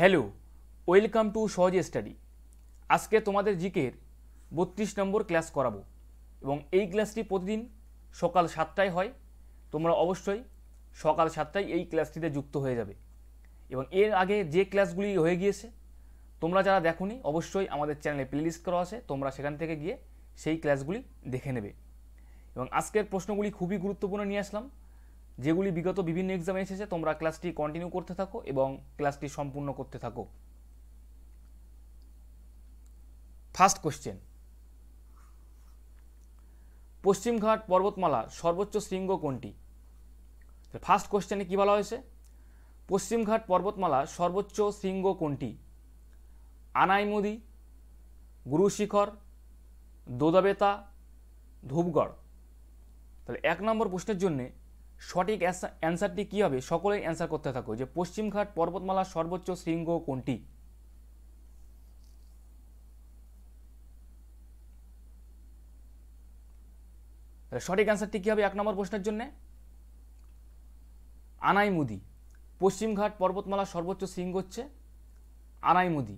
hello welcome to সহজে study আজকে তোমাদের জিকের বত্রিশ নম্বর ক্লাস করাবো এবং এই ক্লাসটি প্রতিদিন সকাল সাতটায় হয় তোমরা অবশ্যই সকাল সাতটায় এই ক্লাসটিতে যুক্ত হয়ে যাবে এবং এর আগে যে ক্লাসগুলি হয়ে গিয়েছে তোমরা যারা দেখোনি অবশ্যই আমাদের চ্যানেলে প্লেলিস্ট করা আছে তোমরা সেখান থেকে গিয়ে সেই ক্লাসগুলি দেখে নেবে এবং আজকের প্রশ্নগুলি খুবই গুরুত্বপূর্ণ নিয়ে আসলাম যেগুলি বিগত বিভিন্ন এক্সামে এসেছে তোমরা ক্লাসটি কন্টিনিউ করতে থাকো এবং ক্লাসটি সম্পূর্ণ করতে থাকো ফার্স্ট কোশ্চেন পশ্চিমঘাট পর্বতমালা সর্বোচ্চ শৃঙ্গ কোনটি ফার্স্ট কোশ্চেনে কী বলা হয়েছে পশ্চিমঘাট পর্বতমালা সর্বোচ্চ শৃঙ্গ কোনটি আনাইমুদি গুরুশিখর দোদাবেতা ধূপগড় তাহলে এক নম্বর প্রশ্নের জন্যে সঠিক অ্যান্সারটি কী হবে সকলেই অ্যান্সার করতে থাকো যে পশ্চিমঘাট পর্বতমালার সর্বোচ্চ শৃঙ্গ কোনটি সঠিক অ্যান্সারটি কী হবে এক নম্বর প্রশ্নের জন্যে আনাইমুদি পশ্চিমঘাট পর্বতমালার সর্বোচ্চ শৃঙ্গ হচ্ছে আনাইমুদি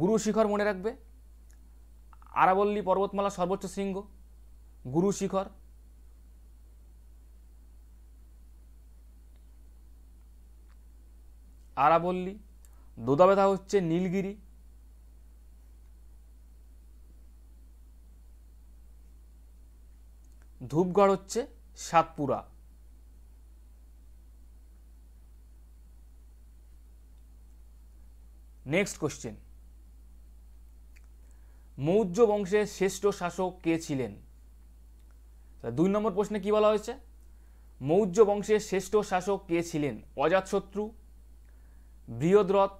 গুরু শিখর মনে রাখবে আরাবল্লী পর্বতমালার সর্বোচ্চ শৃঙ্গ গুরু শিখর আরাবল্লী দোদা ব্যথা হচ্ছে নীলগিরি ধূপগড় হচ্ছে সাতপুরা নেক্সট কোশ্চেন মৌর্য বংশের শ্রেষ্ঠ শাসক কে ছিলেন দুই নম্বর প্রশ্নে কি বলা হয়েছে মৌর্য বংশের শ্রেষ্ঠ শাসক কে ছিলেন অজাতশত্রু বৃহদ্রথ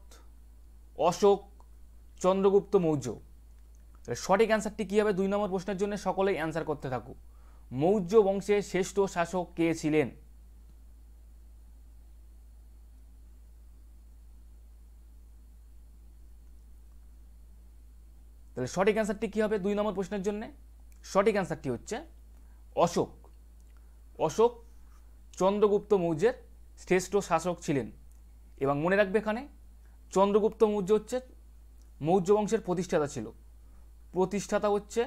অশোক চন্দ্রগুপ্ত মৌর্য সঠিক অ্যান্সারটি কী হবে দুই নম্বর প্রশ্নের জন্য সকলেই অ্যান্সার করতে থাকুক মৌর্য বংশের শ্রেষ্ঠ শাসক কে ছিলেন তাহলে সঠিক অ্যান্সারটি কী হবে দুই নম্বর প্রশ্নের জন্য সঠিক অ্যান্সারটি হচ্ছে অশোক অশোক চন্দ্রগুপ্ত মৌর্যের শ্রেষ্ঠ শাসক ছিলেন এবং মনে রাখবে এখানে চন্দ্রগুপ্ত মৌর্য হচ্ছে মৌর্য বংশের প্রতিষ্ঠাতা ছিল প্রতিষ্ঠাতা হচ্ছে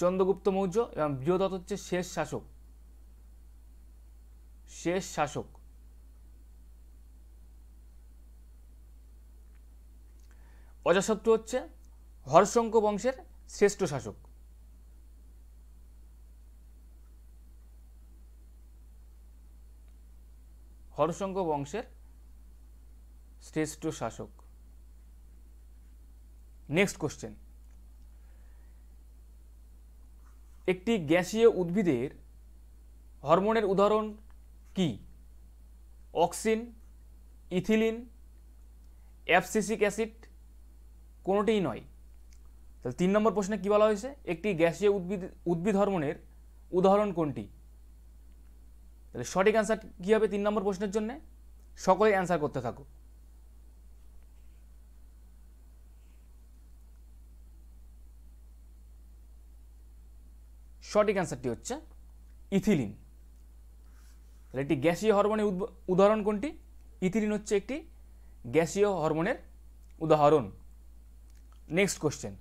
চন্দ্রগুপ্ত মৌর্য এবং বৃহদত্ত হচ্ছে শেষ শাসক শেষ শাসক অজাশত্রু হচ্ছে হর্ষঙ্ক বংশের শ্রেষ্ঠ শাসক হরসঙ্গ বংশের শ্রেষ্ঠ শাসক নেক্সট কোশ্চেন একটি গ্যাসীয় উদ্ভিদের হরমোনের উদাহরণ কি অক্সিন ইথিলিন অ্যাপসিসিক অ্যাসিড কোনোটিই নয় তাহলে তিন নম্বর প্রশ্নে কী বলা হয়েছে একটি গ্যাসীয় উদ্ভিদ উদ্ভিদ হরমোনের উদাহরণ কোনটি তাহলে সঠিক অ্যান্সার কী হবে তিন নম্বর প্রশ্নের জন্য সকলে অ্যান্সার করতে থাকো সঠিক অ্যান্সারটি হচ্ছে ইথিলিন তাহলে একটি গ্যাসীয় হরমোনের উদাহরণ কোনটি ইথিলিন হচ্ছে একটি গ্যাসীয় হরমোনের উদাহরণ নেক্সট কোশ্চেন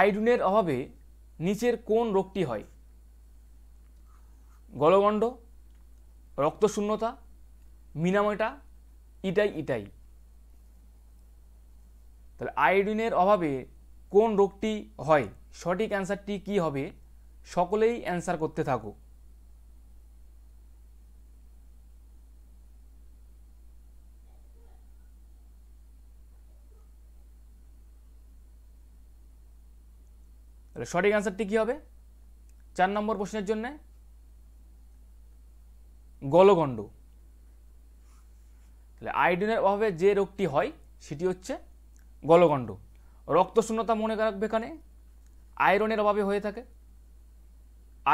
আইডুনের অভাবে নিচের কোন রোগটি হয় গলগণ্ড রক্তশূন্যতা মিনাময়টা ইটাই ইটাই তাহলে আয়োডিনের অভাবে কোন রোগটি হয় সঠিক অ্যান্সারটি কি হবে সকলেই অ্যান্সার করতে থাকো তাহলে সঠিক অ্যান্সারটি কী হবে চার নম্বর প্রশ্নের জন্যে গলগণ্ড তাহলে আয়োডিনের অভাবে যে রোগটি হয় সেটি হচ্ছে গলগণ্ড রক্তশূন্যতা মনে রাখবে এখানে আয়রনের অভাবে হয়ে থাকে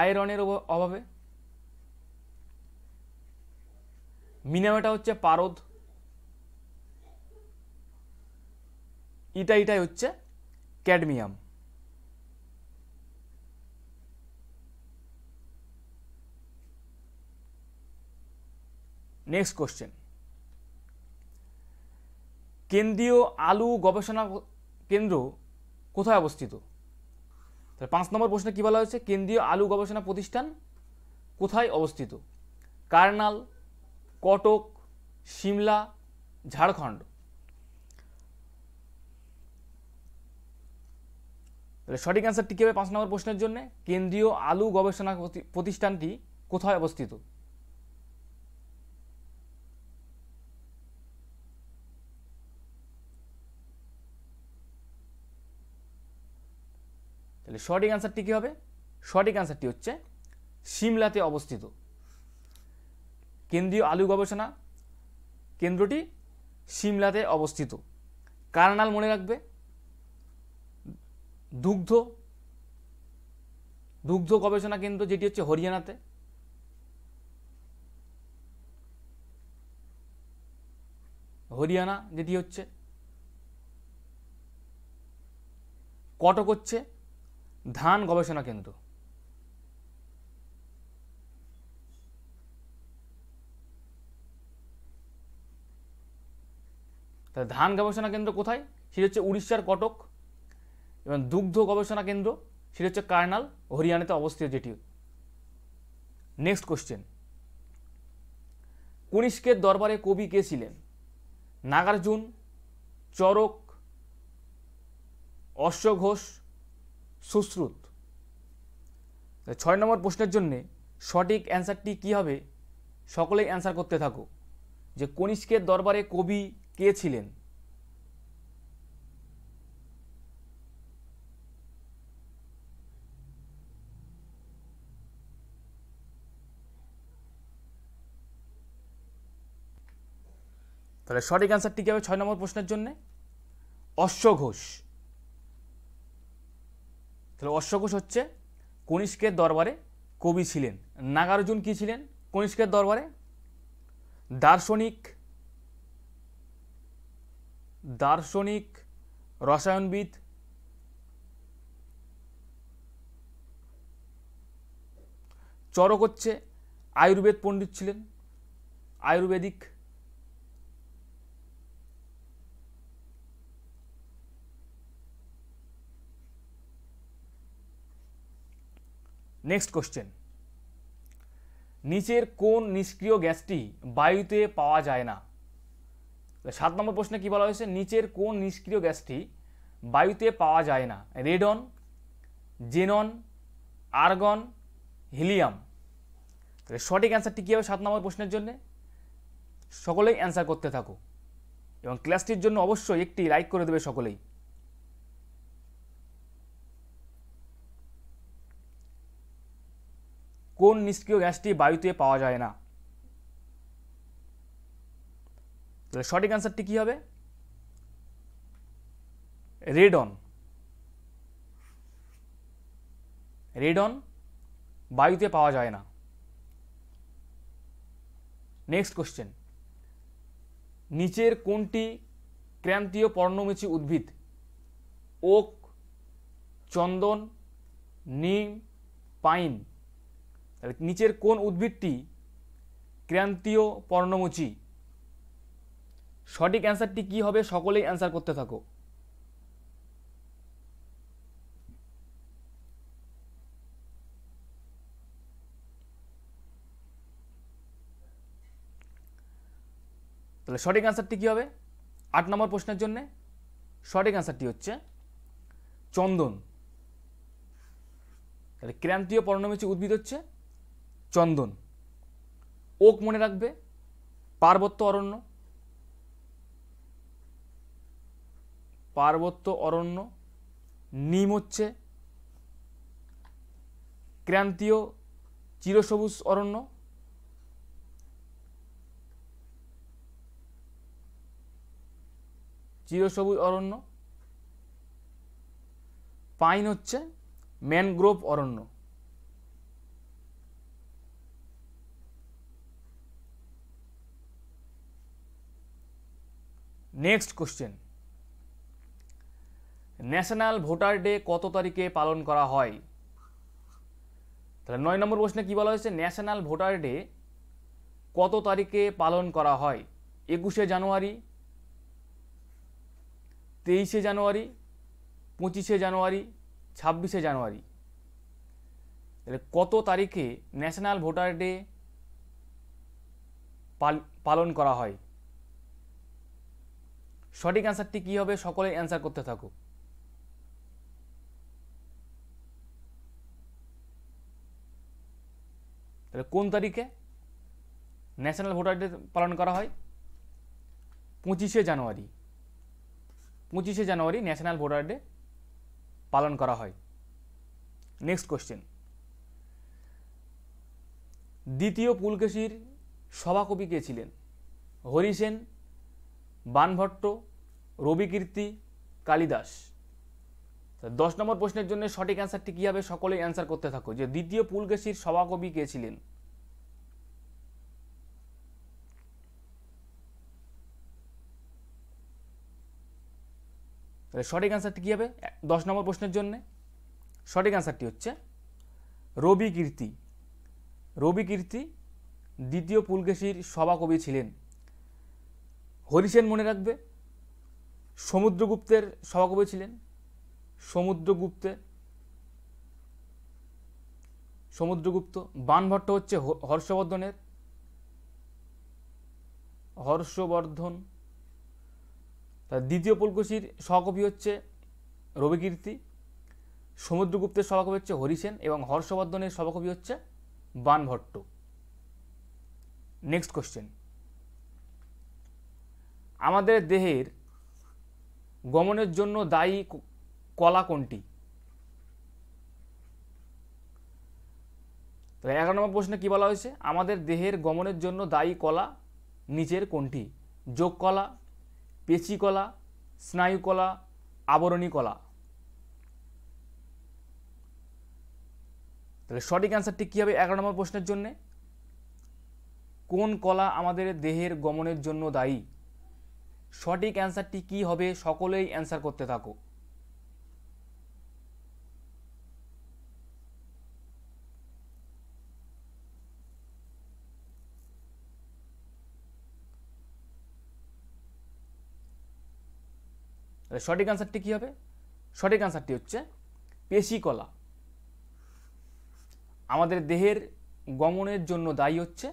আয়রনের অভাবে মিনামেটা হচ্ছে পারদ ইটা ইটাই হচ্ছে ক্যাডমিয়াম নেক্সট কোশ্চেন কেন্দ্রীয় আলু গবেষণা কেন্দ্র কোথায় অবস্থিত তাহলে পাঁচ নম্বর প্রশ্নে কী বলা হয়েছে কেন্দ্রীয় আলু গবেষণা প্রতিষ্ঠান কোথায় অবস্থিত কার্নাল কটক সিমলা ঝাড়খণ্ড তাহলে সঠিক অ্যান্সারটি কী হবে পাঁচ নম্বর প্রশ্নের জন্য কেন্দ্রীয় আলু গবেষণা প্রতিষ্ঠানটি কোথায় অবস্থিত তাহলে সঠিক আনসারটি কী হবে সঠিক আনসারটি হচ্ছে সিমলাতে অবস্থিত কেন্দ্রীয় আলু গবেষণা কেন্দ্রটি সিমলাতে অবস্থিত কারনাল মনে রাখবে দুগ্ধ দুগ্ধ গবেষণা কেন্দ্র যেটি হচ্ছে হরিয়ানাতে হরিয়ানা যেটি হচ্ছে কটক হচ্ছে ধান গবেষণা কেন্দ্র তাহলে ধান গবেষণা কেন্দ্র কোথায় সেটি হচ্ছে উড়িষ্যার কটক এবং দুগ্ধ গবেষণা কেন্দ্র সেটি হচ্ছে কার্নাল হরিয়ানাতে অবস্থিত যেটি নেক্সট কোশ্চেন কনিষ্কের দরবারে কবি কে ছিলেন নাগার্জুন চরক অশ্ব ঘোষ সুশ্রুত ছয় নম্বর প্রশ্নের জন্যে সঠিক অ্যান্সারটি কী হবে সকলেই অ্যান্সার করতে থাকো যে কনিষ্কের দরবারে কবি কে ছিলেন তাহলে সঠিক অ্যান্সারটি কী হবে ছয় নম্বর প্রশ্নের জন্যে অশ্ব ঘোষ তাহলে অশ্বঘোষ হচ্ছে কনিষ্কের দরবারে কবি ছিলেন নাগার্জুন কী ছিলেন কনিষ্কের দরবারে দার্শনিক দার্শনিক রসায়নবিদ চরক হচ্ছে আয়ুর্বেদ পণ্ডিত ছিলেন আয়ুর্বেদিক নেক্সট কোশ্চেন নিচের কোন নিষ্ক্রিয় গ্যাসটি বায়ুতে পাওয়া যায় না সাত নম্বর প্রশ্নে কী বলা হয়েছে নিচের কোন নিষ্ক্রিয় গ্যাসটি বায়ুতে পাওয়া যায় না রেডন জেনন আর্গন হিলিয়াম তাহলে সঠিক অ্যান্সারটি কী হবে সাত নম্বর প্রশ্নের জন্য সকলেই অ্যান্সার করতে থাকো এবং ক্লাসটির জন্য অবশ্যই একটি লাইক করে দেবে সকলেই কোন নিষ্ক্রিয় গ্যাসটি বায়ুতে পাওয়া যায় না তাহলে সঠিক অ্যান্সারটি কী হবে রেডন রেডন বায়ুতে পাওয়া যায় না নেক্সট কোশ্চেন নিচের কোনটি ক্রান্তীয় পর্ণমোচী উদ্ভিদ ওক চন্দন নিম পাইন তাহলে নিচের কোন উদ্ভিদটি ক্রান্তীয় পর্ণমোচী সঠিক অ্যান্সারটি কি হবে সকলেই অ্যান্সার করতে থাকো তাহলে সঠিক অ্যান্সারটি কী হবে আট নম্বর প্রশ্নের জন্যে সঠিক অ্যান্সারটি হচ্ছে চন্দন তাহলে ক্রান্তীয় পর্ণমোচী উদ্ভিদ হচ্ছে চন্দন ওক মনে রাখবে পার্বত্য অরণ্য পার্বত্য অরণ্য নিম হচ্ছে ক্রান্তীয় চিরসবুজ অরণ্য চিরসবুজ অরণ্য পাইন হচ্ছে ম্যানগ্রোভ অরণ্য next question national voter day কত তারিখে পালন করা হয় তাহলে নয় নম্বর প্রশ্নে কী বলা হয়েছে ন্যাশনাল ভোটার ডে কত তারিখে পালন করা হয় একুশে জানুয়ারি তেইশে জানুয়ারি পঁচিশে জানুয়ারি ছাব্বিশে জানুয়ারি তাহলে কত তারিখে ন্যাশনাল ভোটার ডে পালন করা হয় সঠিক অ্যান্সারটি কী হবে সকলে অ্যান্সার করতে থাকুক তাহলে কোন তারিখে ন্যাশনাল ভোটার ডে পালন করা হয় পঁচিশে জানুয়ারি পঁচিশে জানুয়ারি ন্যাশনাল ভোটার ডে পালন করা হয় নেক্সট কোশ্চেন দ্বিতীয় পুলকেশির সভাকবি কে ছিলেন হরিসেন বানভট্ট রবিকীর্তি কালিদাস দশ নম্বর প্রশ্নের জন্য সঠিক অ্যান্সারটি কী হবে সকলেই অ্যান্সার করতে থাকো যে দ্বিতীয় পুলকেশীর সভাকবি কে ছিলেন তাহলে সঠিক অ্যান্সারটি কী হবে দশ নম্বর প্রশ্নের জন্যে সঠিক অ্যান্সারটি হচ্ছে রবি কীর্তি রবি কীর্তি দ্বিতীয় পুলকেশীর সভাকবি ছিলেন হরিসেন মনে রাখবে সমুদ্রগুপ্তের সভাকবি ছিলেন সমুদ্রগুপ্তের সমুদ্রগুপ্ত বানভট্ট হচ্ছে হর্ষবর্ধনের হর্ষবর্ধন দ্বিতীয় পুলকশির সহকবি হচ্ছে রবিকীর্তি সমুদ্রগুপ্তের সভাকবি হচ্ছে হরিসেন এবং হর্ষবর্ধনের সভাকবি হচ্ছে বানভট্ট নেক্সট কোশ্চেন আমাদের দেহের গমনের জন্য দায়ী কলা কোনটি এগারো নম্বর প্রশ্নে কী বলা হয়েছে আমাদের দেহের গমনের জন্য দায়ী কলা নিচের কোনটি যোগ কলা পেচি কলা স্নায়ু কলা আবরণী কলা তাহলে সঠিক অ্যান্সারটি কী হবে এগারো নম্বর প্রশ্নের জন্যে কোন কলা আমাদের দেহের গমনের জন্য দায়ী সঠিক অ্যান্সারটি কি হবে সকলেই অ্যান্সার করতে থাকো সঠিক অ্যান্সারটি কী হবে সঠিক অ্যান্সারটি হচ্ছে পেশিকলা আমাদের দেহের গমনের জন্য দায়ী হচ্ছে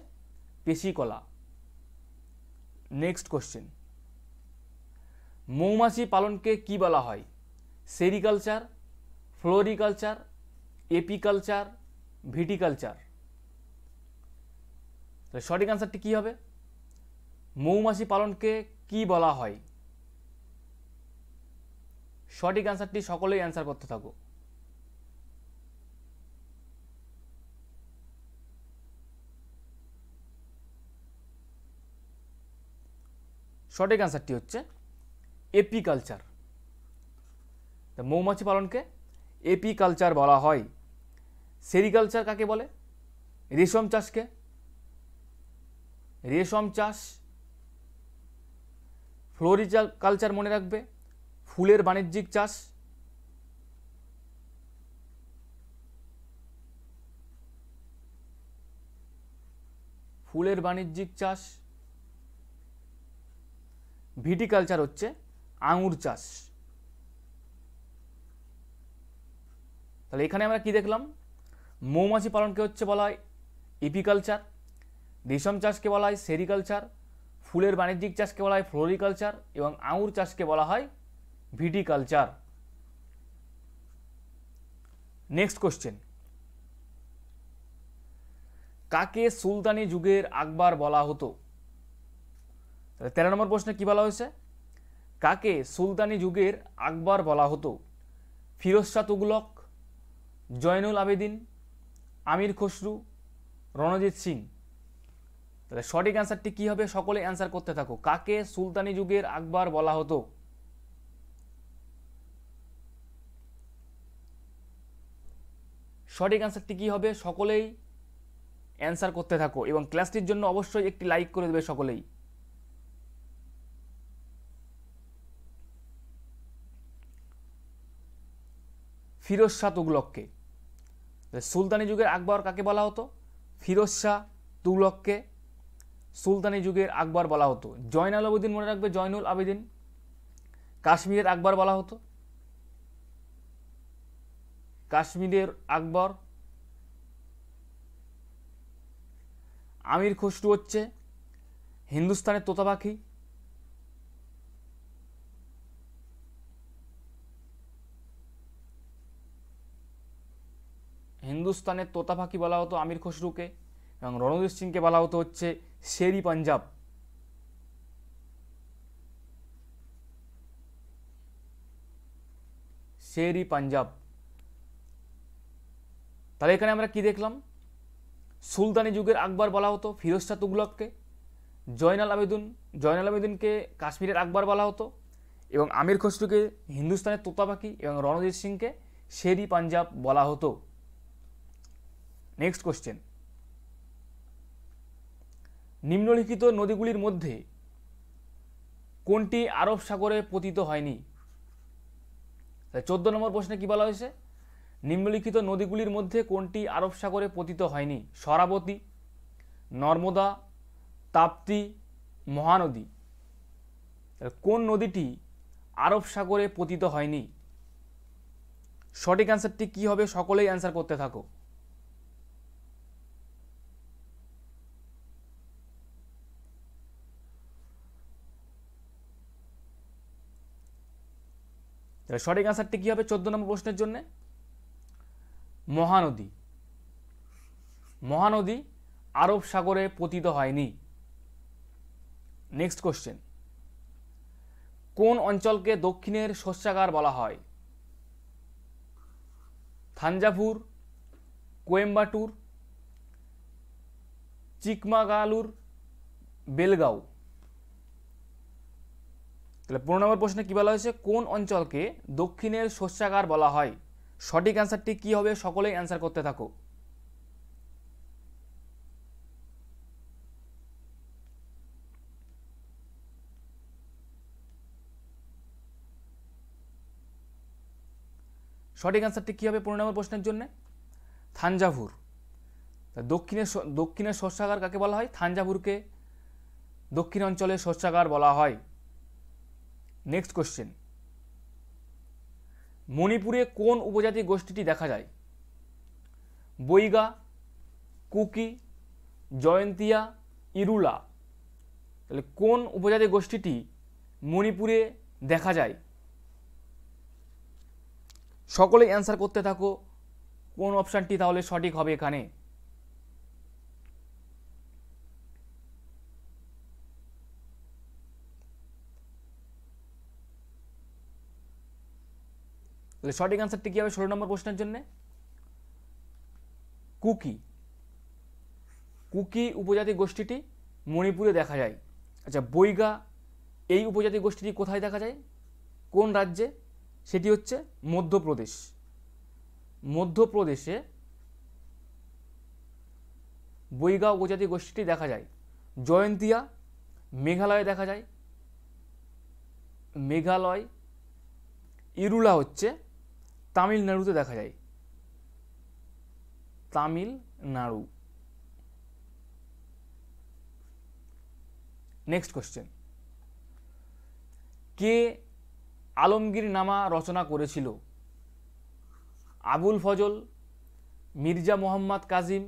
পেশিকলা নেক্সট কোশ্চেন মৌমাছি পালনকে কি বলা হয় সেরিকালচার ফ্লোরিকালচার এপিকালচার ভিটিকালচার তাহলে সঠিক আনসারটি কী হবে মৌমাছি পালনকে কি বলা হয় সঠিক অ্যান্সারটি সকলেই অ্যান্সার করতে থাকো সঠিক অ্যান্সারটি হচ্ছে এপিকালচার মৌমাছি পালনকে এপিকালচার বলা হয় সেরিকালচার কাকে বলে রেশম চাষকে রেশম চাষ ফ্লোরিচাল কালচার মনে রাখবে ফুলের বাণিজ্যিক চাষ ফুলের বাণিজ্যিক চাষ ভিটিকালচার হচ্ছে আঙুর চাষ তাহলে এখানে আমরা কি দেখলাম মৌমাছি পালনকে হচ্ছে বলা হয় ইপিকালচার রেশম চাষকে বলা হয় সেরিকালচার ফুলের বাণিজ্যিক চাষকে বলা হয় ফ্লোরিকালচার এবং আঙুর চাষকে বলা হয় ভিটিকালচার নেক্সট কোশ্চেন কাকে সুলতানি যুগের আকবর বলা হতো তাহলে তেরো নম্বর প্রশ্নে কী বলা হয়েছে কাকে সুলতানি যুগের আকবর বলা হতো ফিরোজ শাহ তুগলক জয়নুল আবেদিন আমির খসরু রণজিৎ সিং তাহলে সঠিক অ্যান্সারটি কী হবে সকলে অ্যান্সার করতে থাকো কাকে সুলতানি যুগের আকবর বলা হতো সঠিক অ্যান্সারটি কী হবে সকলেই অ্যান্সার করতে থাকো এবং ক্লাসটির জন্য অবশ্যই একটি লাইক করে দেবে সকলেই ফিরোজ শাহ তুগলককে সুলতানি যুগের আকবর কাকে বলা হতো ফিরোজ শাহ তুগলককে সুলতানি যুগের আকবর বলা হতো জয়নাল আবেদিন মনে রাখবে জয়নুল আবেদিন কাশ্মীরের আকবর বলা হতো কাশ্মীরের আকবর আমির খসরু হচ্ছে হিন্দুস্তানের তোতাপাখি হিন্দুস্তানের তোতাফাকি বলা হতো আমির খসরুকে এবং রণজিৎ সিংকে বলা হতো হচ্ছে শেরি পাঞ্জাব শেরি পাঞ্জাব তাহলে এখানে আমরা কি দেখলাম সুলতানি যুগের আকবর বলা হতো ফিরোজ শাহ তুগলককে জয়নাল আবেদুন জয়নাল আবেদিনকে কাশ্মীরের আকবর বলা হতো এবং আমির খসরুকে হিন্দুস্তানের তোতাপাখি এবং রণজিৎ সিংকে শেরি পাঞ্জাব বলা হতো নেক্সট কোশ্চেন নিম্নলিখিত নদীগুলির মধ্যে কোনটি আরব সাগরে পতিত হয়নি চোদ্দ নম্বর প্রশ্নে কি বলা হয়েছে নিম্নলিখিত নদীগুলির মধ্যে কোনটি আরব সাগরে পতিত হয়নি সরাবতী নর্মদা তাপ্তি মহানদী কোন নদীটি আরব সাগরে পতিত হয়নি সঠিক অ্যান্সারটি কী হবে সকলেই অ্যান্সার করতে থাকো তাহলে সঠিক আনসারটি কী হবে চোদ্দ নম্বর প্রশ্নের জন্যে মহানদী মহানদী আরব সাগরে পতিত হয়নি নেক্সট কোশ্চেন কোন অঞ্চলকে দক্ষিণের শস্যাগার বলা হয় থাঞ্জাভুর কোয়েম্বাটুর চিকমাগালুর বেলগাঁও তাহলে পনেরো নম্বর প্রশ্নে কী বলা হয়েছে কোন অঞ্চলকে দক্ষিণের শস্যাগার বলা হয় সঠিক অ্যান্সারটি কী হবে সকলেই অ্যান্সার করতে থাকো সঠিক অ্যান্সারটি কী হবে পনেরো নম্বর প্রশ্নের জন্যে থানজাভুর দক্ষিণের দক্ষিণের শস্যাগার কাকে বলা হয় থানজাভুরকে দক্ষিণ অঞ্চলের শস্যাগার বলা হয় নেক্সট কোশ্চেন মণিপুরে কোন উপজাতি গোষ্ঠীটি দেখা যায় বৈগা কুকি জয়ন্তিয়া ইরুলা তাহলে কোন উপজাতি গোষ্ঠীটি মণিপুরে দেখা যায় সকলে অ্যান্সার করতে থাকো কোন অপশানটি তাহলে সঠিক হবে এখানে তাহলে সঠিক আনসারটি কী হবে ষোলো নম্বর প্রশ্নের জন্য কুকি কুকি উপজাতি গোষ্ঠীটি মণিপুরে দেখা যায় আচ্ছা বৈগা এই উপজাতি গোষ্ঠীটি কোথায় দেখা যায় কোন রাজ্যে সেটি হচ্ছে মধ্যপ্রদেশ মধ্যপ্রদেশে বৈগা উপজাতি গোষ্ঠীটি দেখা যায় জয়ন্তিয়া মেঘালয়ে দেখা যায় মেঘালয় ইরুলা হচ্ছে তামিলনাড়ুতে দেখা যায় তামিলনাড়ু নেক্সট কোশ্চেন কে আলমগীর নামা রচনা করেছিল আবুল ফজল মির্জা মোহাম্মদ কাজিম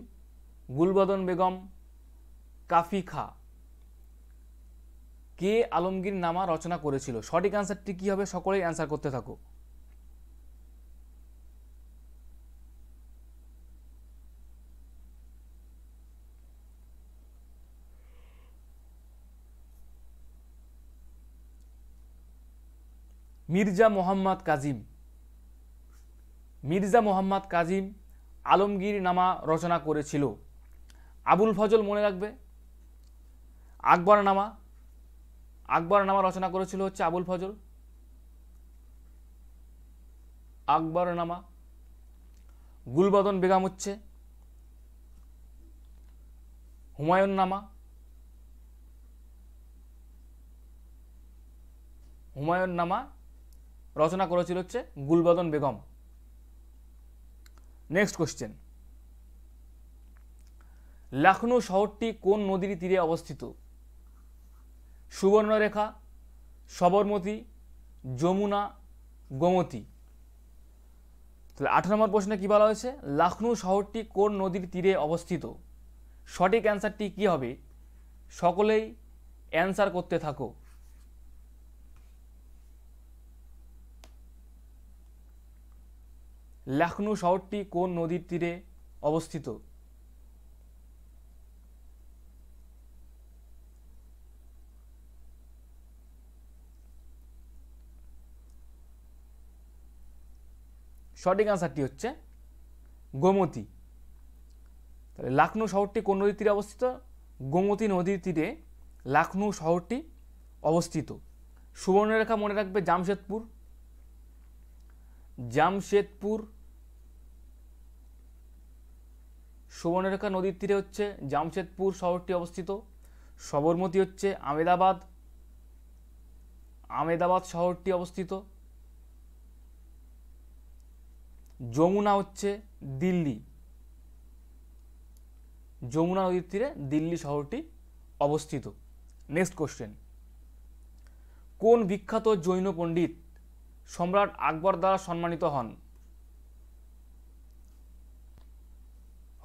গুলবদন বেগম কাফি খা কে আলমগীর নামা রচনা করেছিল সঠিক অ্যান্সারটি কী হবে সকলেই অ্যান্সার করতে থাকো মির্জা মোহাম্মদ কাজিম মির্জা মোহাম্মদ কাজিম আলমগীর নামা রচনা করেছিল আবুল ফজল মনে রাখবে আকবর নামা আকবর নামা রচনা করেছিল হচ্ছে আবুল ফজল আকবর নামা গুলবদন বেগম হচ্ছে হুমায়ুন নামা হুমায়ুন নামা রচনা করেছিল হচ্ছে গুলবদন বেগম নেক্সট কোশ্চেন লখনৌ শহরটি কোন নদীর তীরে অবস্থিত সুবর্ণরেখা সবরমতী যমুনা গোমতী তাহলে আঠারো নম্বর প্রশ্নে কী বলা হয়েছে লখনৌ শহরটি কোন নদীর তীরে অবস্থিত সঠিক অ্যান্সারটি কী হবে সকলেই অ্যান্সার করতে থাকো লখনউ শহরটি কোন নদীর তীরে অবস্থিত সঠিক আনসারটি হচ্ছে গোমতী তাহলে লখনউ শহরটি কোন নদীর তীরে অবস্থিত গোমতী নদীর তীরে লখনউ শহরটি অবস্থিত সুবর্ণরেখা মনে রাখবে জামশেদপুর জামশেদপুর সুবর্ণরেখা নদীর তীরে হচ্ছে জামশেদপুর শহরটি অবস্থিত সবরমতী হচ্ছে আমেদাবাদ আমেদাবাদ শহরটি অবস্থিত যমুনা হচ্ছে দিল্লি যমুনা নদীর তীরে দিল্লি শহরটি অবস্থিত নেক্সট কোশ্চেন কোন বিখ্যাত জৈন পণ্ডিত সম্রাট আকবর দ্বারা সম্মানিত হন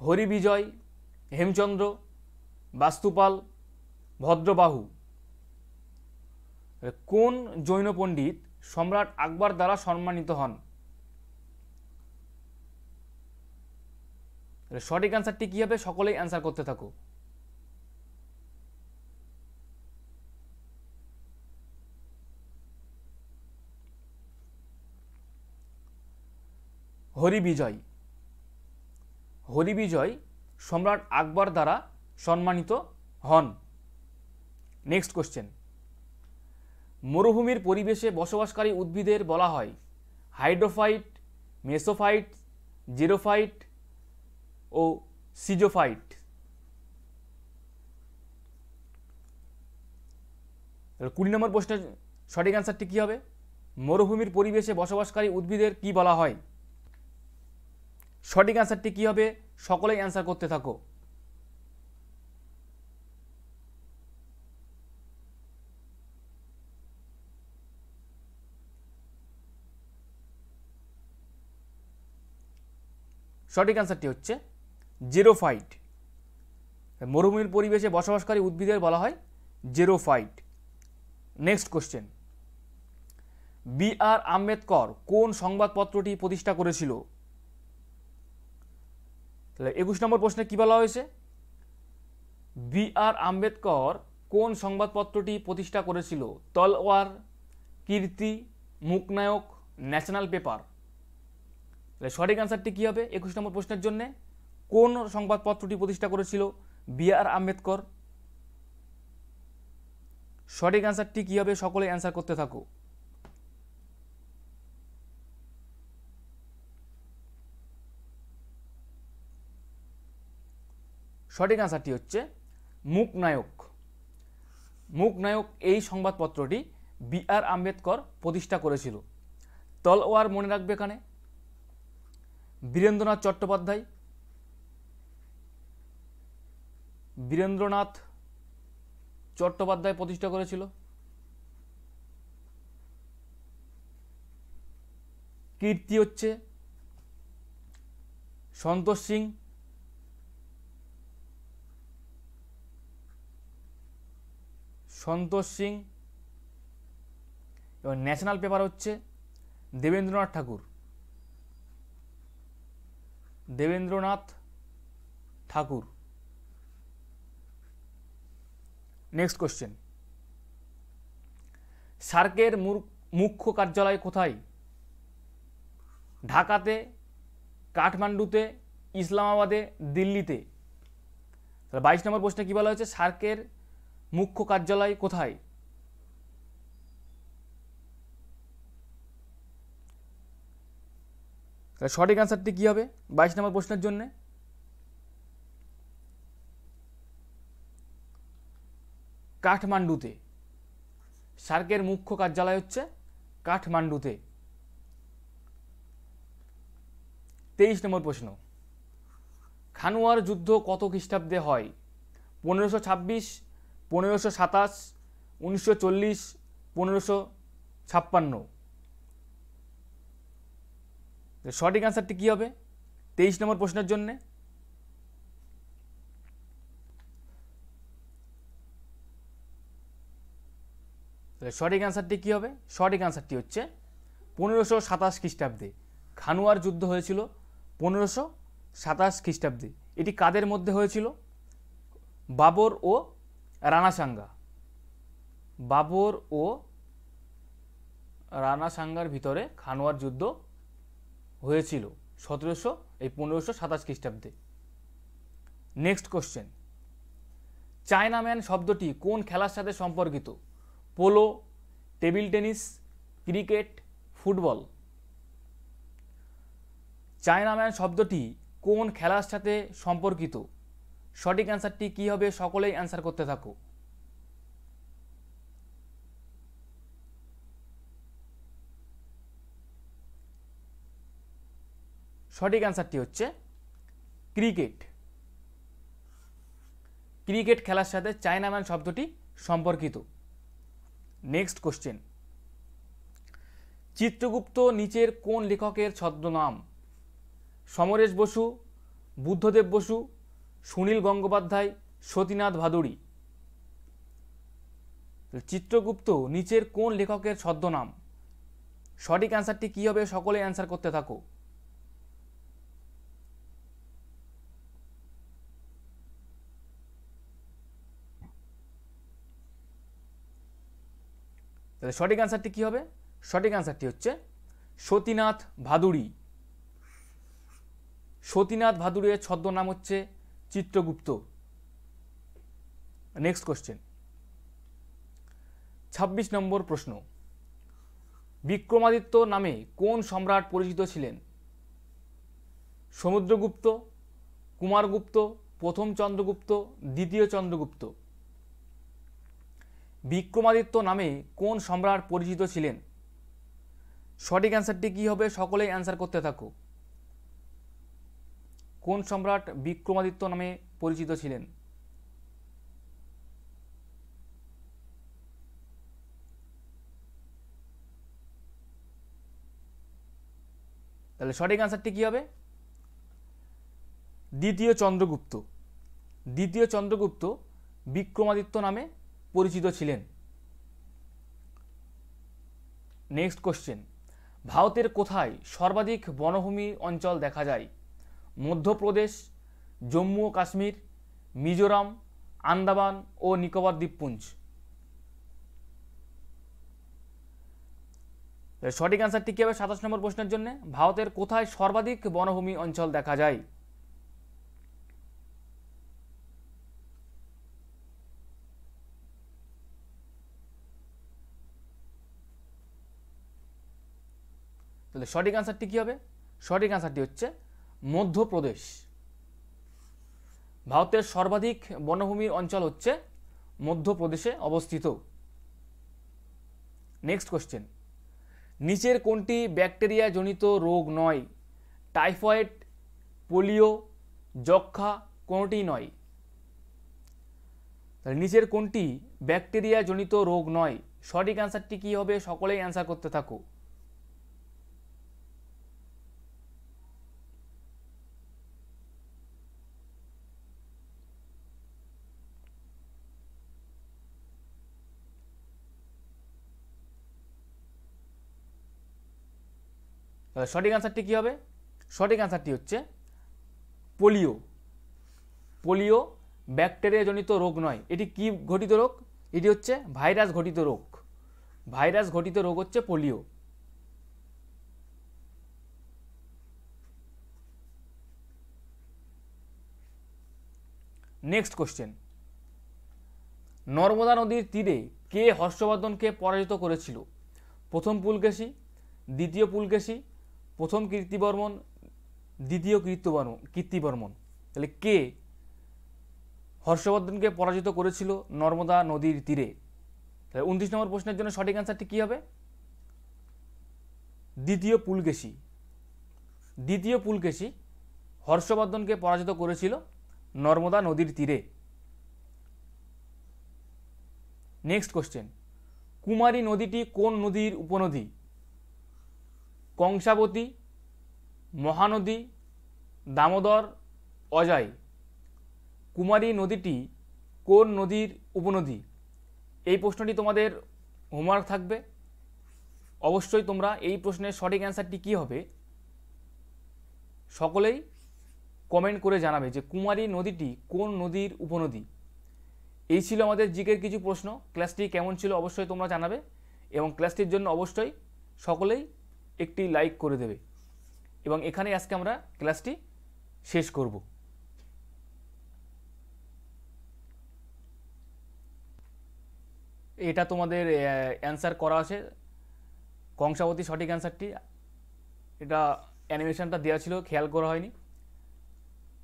হরিবিজয় হেমচন্দ্র বাস্তুপাল ভদ্রবাহু কোন জৈন পণ্ডিত সম্রাট আকবর দ্বারা সম্মানিত হন সঠিক অ্যান্সারটি কী হবে সকলেই অ্যান্সার করতে থাকো হরি বিজয় হোলি বিজয় সম্রাট আকবর দ্বারা সম্মানিত হন নেক্সট কোশ্চেন মরুভূমির পরিবেশে বসবাসকারী উদ্ভিদের বলা হয় হাইড্রোফাইট মেসোফাইট জিরোফাইট ও সিজোফাইট কুড়ি নম্বর প্রশ্নের সঠিক অ্যান্সারটি কী হবে মরুভূমির পরিবেশে বসবাসকারী উদ্ভিদের কি বলা হয় সঠিক অ্যান্সারটি কী হবে সকলেই অ্যান্সার করতে থাকো সঠিক অ্যান্সারটি হচ্ছে জেরোফাইট মরুভূমির পরিবেশে বসবাসকারী উদ্ভিদের বলা হয় xerophyte next question B R Ambedkar কোন সংবাদপত্রটি প্রতিষ্ঠা করেছিল তাহলে একুশ নম্বর প্রশ্নে কী বলা হয়েছে বি আর আম্বেদকর কোন সংবাদপত্রটি প্রতিষ্ঠা করেছিল তলওয়ার কীর্তি মুকনায়ক ন্যাশনাল পেপার তাহলে সঠিক অ্যান্সারটি কী হবে একুশ নম্বর প্রশ্নের জন্যে কোন সংবাদপত্রটি প্রতিষ্ঠা করেছিল বি আর আম্বেদকর সঠিক অ্যান্সারটি কী হবে সকলে অ্যান্সার করতে থাকো সঠিক আনসারটি হচ্ছে মুকনায়ক মুকনায়ক এই সংবাদপত্রটি বি আর আম্বেদকর প্রতিষ্ঠা করেছিল তলওয়ার মনে রাখবে এখানে বীরেন্দ্রনাথ চট্টোপাধ্যায় বীরেন্দ্রনাথ চট্টোপাধ্যায় প্রতিষ্ঠা করেছিল কীর্তি হচ্ছে সন্তোষ সিং সন্তোষ সিং এবং ন্যাশনাল পেপার হচ্ছে দেবেন্দ্রনাথ ঠাকুর দেবেন্দ্রনাথ ঠাকুর নেক্সট কোশ্চেন সার্কের মুখ্য কার্যালয় কোথায় ঢাকাতে কাঠমান্ডুতে ইসলামাবাদে দিল্লিতে তাহলে বাইশ নম্বর প্রশ্নে কী বলা হয়েছে সার্কের মুখ্য কার্যালয় কোথায় তাহলে সঠিক অ্যান্সারটি কী হবে বাইশ নম্বর প্রশ্নের জন্যে কাঠমান্ডুতে সার্কের মুখ্য কার্যালয় হচ্ছে কাঠমান্ডুতে তেইশ নম্বর প্রশ্ন খানুয়ার যুদ্ধ কত খ্রিস্টাব্দে হয় পনেরোশো ছাব্বিশ পনেরোশো সাতাশ উনিশশো চল্লিশ পনেরোশো ছাপ্পান্ন সঠিক অ্যান্সারটি কী হবে তেইশ নম্বর প্রশ্নের জন্যে তাহলে সঠিক অ্যান্সারটি কী হবে সঠিক অ্যান্সারটি হচ্ছে পনেরোশো সাতাশ খ্রিস্টাব্দে খানুয়ার যুদ্ধ হয়েছিল পনেরোশো সাতাশ খ্রিস্টাব্দে এটি কাদের মধ্যে হয়েছিল বাবর ও রানাসাঙ্গা বাবর ও রানাসাঙ্গার ভিতরে খানোয়ার যুদ্ধ হয়েছিল সতেরোশো এই পনেরোশো সাতাশ খ্রিস্টাব্দে নেক্সট কোশ্চেন চায়নাম্যান শব্দটি কোন খেলার সাথে সম্পর্কিত polo table tennis cricket football chinaman শব্দটি কোন খেলার সাথে সম্পর্কিত সঠিক অ্যান্সারটি কী হবে সকলেই অ্যান্সার করতে থাকো সঠিক অ্যান্সারটি হচ্ছে ক্রিকেট ক্রিকেট খেলার সাথে চায়নাম্যান শব্দটি সম্পর্কিত নেক্সট কোশ্চেন চিত্রগুপ্ত নিচের কোন লেখকের ছদ্মনাম সমরেশ বসু বুদ্ধদেব বসু সুনীল গঙ্গোপাধ্যায় সতীনাথ ভাদুড়ি চিত্রগুপ্ত নিচের কোন লেখকের ছদ্মনাম সঠিক অ্যান্সারটি কী হবে সকলে অ্যান্সার করতে থাকো তাহলে সঠিক অ্যান্সারটি কী হবে সঠিক অ্যান্সারটি হচ্ছে সতীনাথ ভাদুড়ি সতীনাথ ভাদুড়ির ছদ্মনাম হচ্ছে চিত্রগুপ্ত নেক্সট কোশ্চেন ২৬ নম্বর প্রশ্ন বিক্রমাদিত্য নামে কোন সম্রাট পরিচিত ছিলেন সমুদ্রগুপ্ত কুমারগুপ্ত প্রথম চন্দ্রগুপ্ত দ্বিতীয় চন্দ্রগুপ্ত বিক্রমাদিত্য নামে কোন সম্রাট পরিচিত ছিলেন সঠিক অ্যান্সারটি কী হবে সকলেই অ্যান্সার করতে থাকো কোন সম্রাট বিক্রমাদিত্য নামে পরিচিত ছিলেন তাহলে সঠিক আনসারটি কি হবে দ্বিতীয় চন্দ্রগুপ্ত দ্বিতীয় চন্দ্রগুপ্ত বিক্রমাদিত্য নামে পরিচিত ছিলেন নেক্সট কোশ্চেন ভারতের কোথায় সর্বাধিক বনভূমি অঞ্চল দেখা যায় মধ্যপ্রদেশ জম্মু ও কাশ্মীর মিজোরাম আন্দামান ও নিকোবর দ্বীপপুঞ্জ সঠিক অ্যান্সারটি কী হবে সাতাশ নম্বর প্রশ্নের জন্য ভারতের কোথায় সর্বাধিক বনভূমি অঞ্চল দেখা যায় তাহলে সঠিক অ্যান্সারটি কী হবে সঠিক অ্যান্সারটি হচ্ছে মধ্যপ্রদেশ ভারতের সর্বাধিক বনভূমির অঞ্চল হচ্ছে মধ্যপ্রদেশে অবস্থিত নেক্সট কোশ্চেন নিচের কোনটি ব্যাকটেরিয়া জনিত রোগ নয় টাইফয়েড পোলিও যক্ষা কোনোটি নয় তাহলে নিচের কোনটি ব্যাকটেরিয়া জনিত রোগ নয় সঠিক অ্যান্সারটি কী হবে সকলেই অ্যান্সার করতে থাকো সঠিক অ্যান্সারটি কী হবে সঠিক আনসারটি হচ্ছে পোলিও পোলিও ব্যাকটেরিয়াজনিত রোগ নয় এটি কি ঘটিত রোগ এটি হচ্ছে ভাইরাস ঘটিত রোগ ভাইরাস ঘটিত রোগ হচ্ছে পোলিও নেক্সট কোশ্চেন নর্মদা নদীর তীরে কে হর্ষবর্ধনকে পরাজিত করেছিল প্রথম পুলকেশী দ্বিতীয় পুলকেশী প্রথম কীর্তিবর্মন দ্বিতীয় কীর্তিবর্মন কীর্তিবর্মন তাহলে কে হর্ষবর্ধনকে পরাজিত করেছিল নর্মদা নদীর তীরে তাহলে উনত্রিশ নম্বর প্রশ্নের জন্য সঠিক অ্যান্সারটি কী হবে দ্বিতীয় পুলকেশী দ্বিতীয় পুলকেশী হর্ষবর্ধনকে পরাজিত করেছিল নর্মদা নদীর তীরে নেক্সট কোশ্চেন কুমারী নদীটি কোন নদীর উপনদী কংসাবতী মহানদী দামোদর অজয় কুমারী নদীটি কোন নদীর উপনদী এই প্রশ্নটি তোমাদের হোমওয়ার্ক থাকবে অবশ্যই তোমরা এই প্রশ্নের সঠিক অ্যান্সারটি কী হবে সকলেই কমেন্ট করে জানাবে যে কুমারী নদীটি কোন নদীর উপনদী এই ছিল আমাদের জিকের কিছু প্রশ্ন ক্লাসটি কেমন ছিল অবশ্যই তোমরা জানাবে এবং ক্লাসটির জন্য অবশ্যই সকলেই একটি লাইক করে দেবে এবং এখানে আজকে আমরা ক্লাসটি শেষ করব এটা তোমাদের অ্যান্সার করা আছে কংসাবতী সঠিক অ্যান্সারটি এটা অ্যানিমেশনটা দেওয়া ছিল খেয়াল করা হয়নি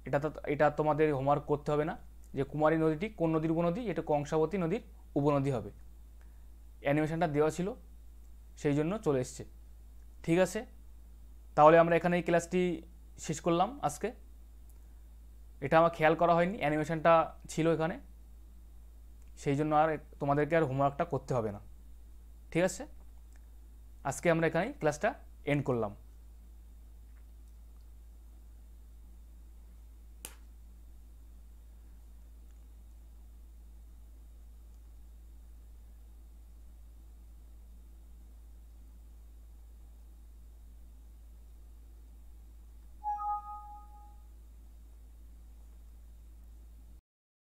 এটা এটা তোমাদের হোমওয়ার্ক করতে হবে না যে কুমারী নদীটি কোন নদীর উপনদী এটা কংসাবতী নদীর উপনদী হবে অ্যানিমেশনটা দেওয়া ছিল সেই জন্য চলে এসছে ঠিক আছে তাহলে আমরা এখানে এই ক্লাসটি শেষ করলাম আজকে এটা আমার খেয়াল করা হয়নি অ্যানিমেশনটা ছিল এখানে সেই জন্য আর তোমাদেরকে আর হোমওয়ার্কটা করতে হবে না ঠিক আছে আজকে আমরা এখানেই ক্লাসটা এন্ড করলাম